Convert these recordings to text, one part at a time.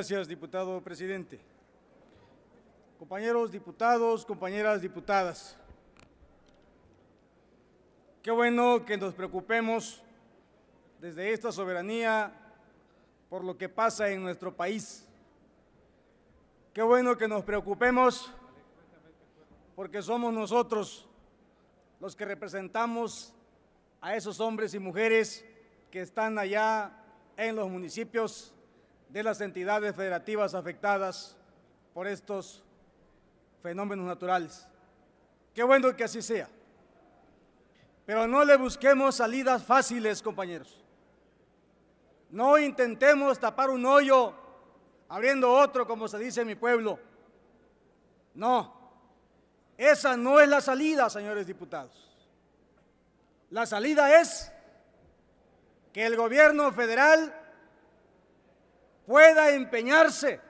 gracias, diputado presidente. Compañeros diputados, compañeras diputadas, qué bueno que nos preocupemos desde esta soberanía por lo que pasa en nuestro país. Qué bueno que nos preocupemos porque somos nosotros los que representamos a esos hombres y mujeres que están allá en los municipios de las entidades federativas afectadas por estos fenómenos naturales. Qué bueno que así sea. Pero no le busquemos salidas fáciles, compañeros. No intentemos tapar un hoyo abriendo otro, como se dice en mi pueblo. No, esa no es la salida, señores diputados. La salida es que el gobierno federal pueda empeñarse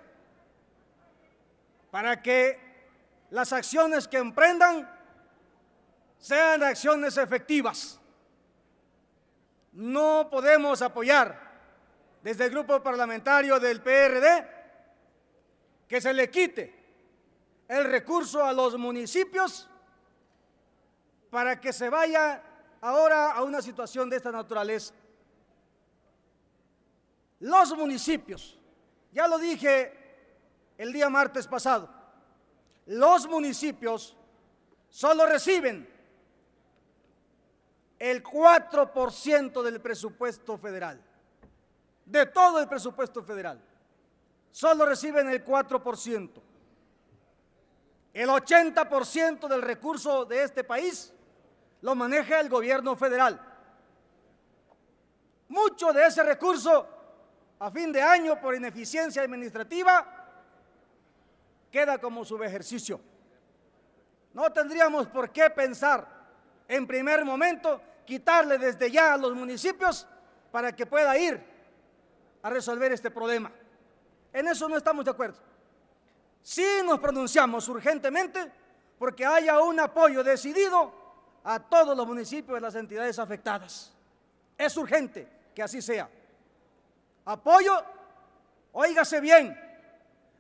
para que las acciones que emprendan sean acciones efectivas. No podemos apoyar desde el grupo parlamentario del PRD que se le quite el recurso a los municipios para que se vaya ahora a una situación de esta naturaleza los municipios. Ya lo dije el día martes pasado. Los municipios solo reciben el 4% del presupuesto federal. De todo el presupuesto federal. Solo reciben el 4%. El 80% del recurso de este país lo maneja el gobierno federal. Mucho de ese recurso a fin de año por ineficiencia administrativa queda como subejercicio. No tendríamos por qué pensar en primer momento quitarle desde ya a los municipios para que pueda ir a resolver este problema. En eso no estamos de acuerdo. Sí nos pronunciamos urgentemente porque haya un apoyo decidido a todos los municipios y las entidades afectadas. Es urgente que así sea. Apoyo, óigase bien,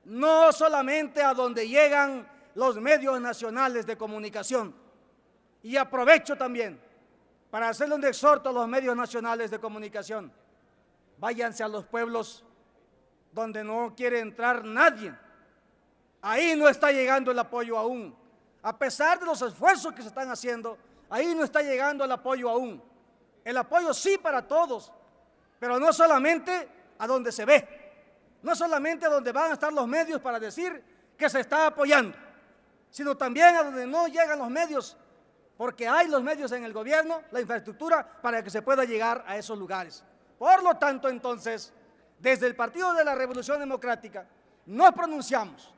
no solamente a donde llegan los medios nacionales de comunicación. Y aprovecho también para hacerle un exhorto a los medios nacionales de comunicación. Váyanse a los pueblos donde no quiere entrar nadie. Ahí no está llegando el apoyo aún. A pesar de los esfuerzos que se están haciendo, ahí no está llegando el apoyo aún. El apoyo sí para todos, pero no solamente a donde se ve, no solamente a donde van a estar los medios para decir que se está apoyando, sino también a donde no llegan los medios, porque hay los medios en el gobierno, la infraestructura, para que se pueda llegar a esos lugares. Por lo tanto, entonces, desde el Partido de la Revolución Democrática, nos pronunciamos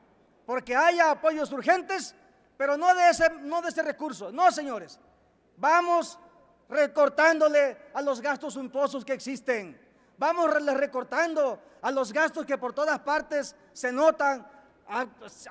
porque haya apoyos urgentes, pero no de ese, no de ese recurso. No, señores, vamos recortándole a los gastos suntuosos que existen. Vamos recortando a los gastos que por todas partes se notan a,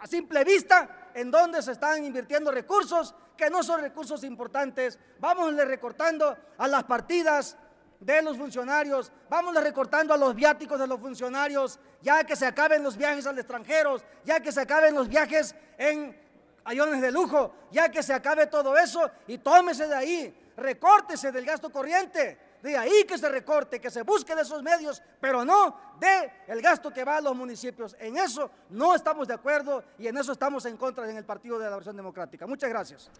simple vista en donde se están invirtiendo recursos que no son recursos importantes. Vamos recortando a las partidas de los funcionarios, vamos recortando a los viáticos de los funcionarios, ya que se acaben los viajes al extranjero, ya que se acaben los viajes en aviones de lujo, ya que se acabe todo eso y tómese de ahí recórtese del gasto corriente. De ahí que se recorte, que se busque de esos medios, pero no de el gasto que va a los municipios. En eso no estamos de acuerdo y en eso estamos en contra en el Partido de la Versión Democrática. Muchas gracias.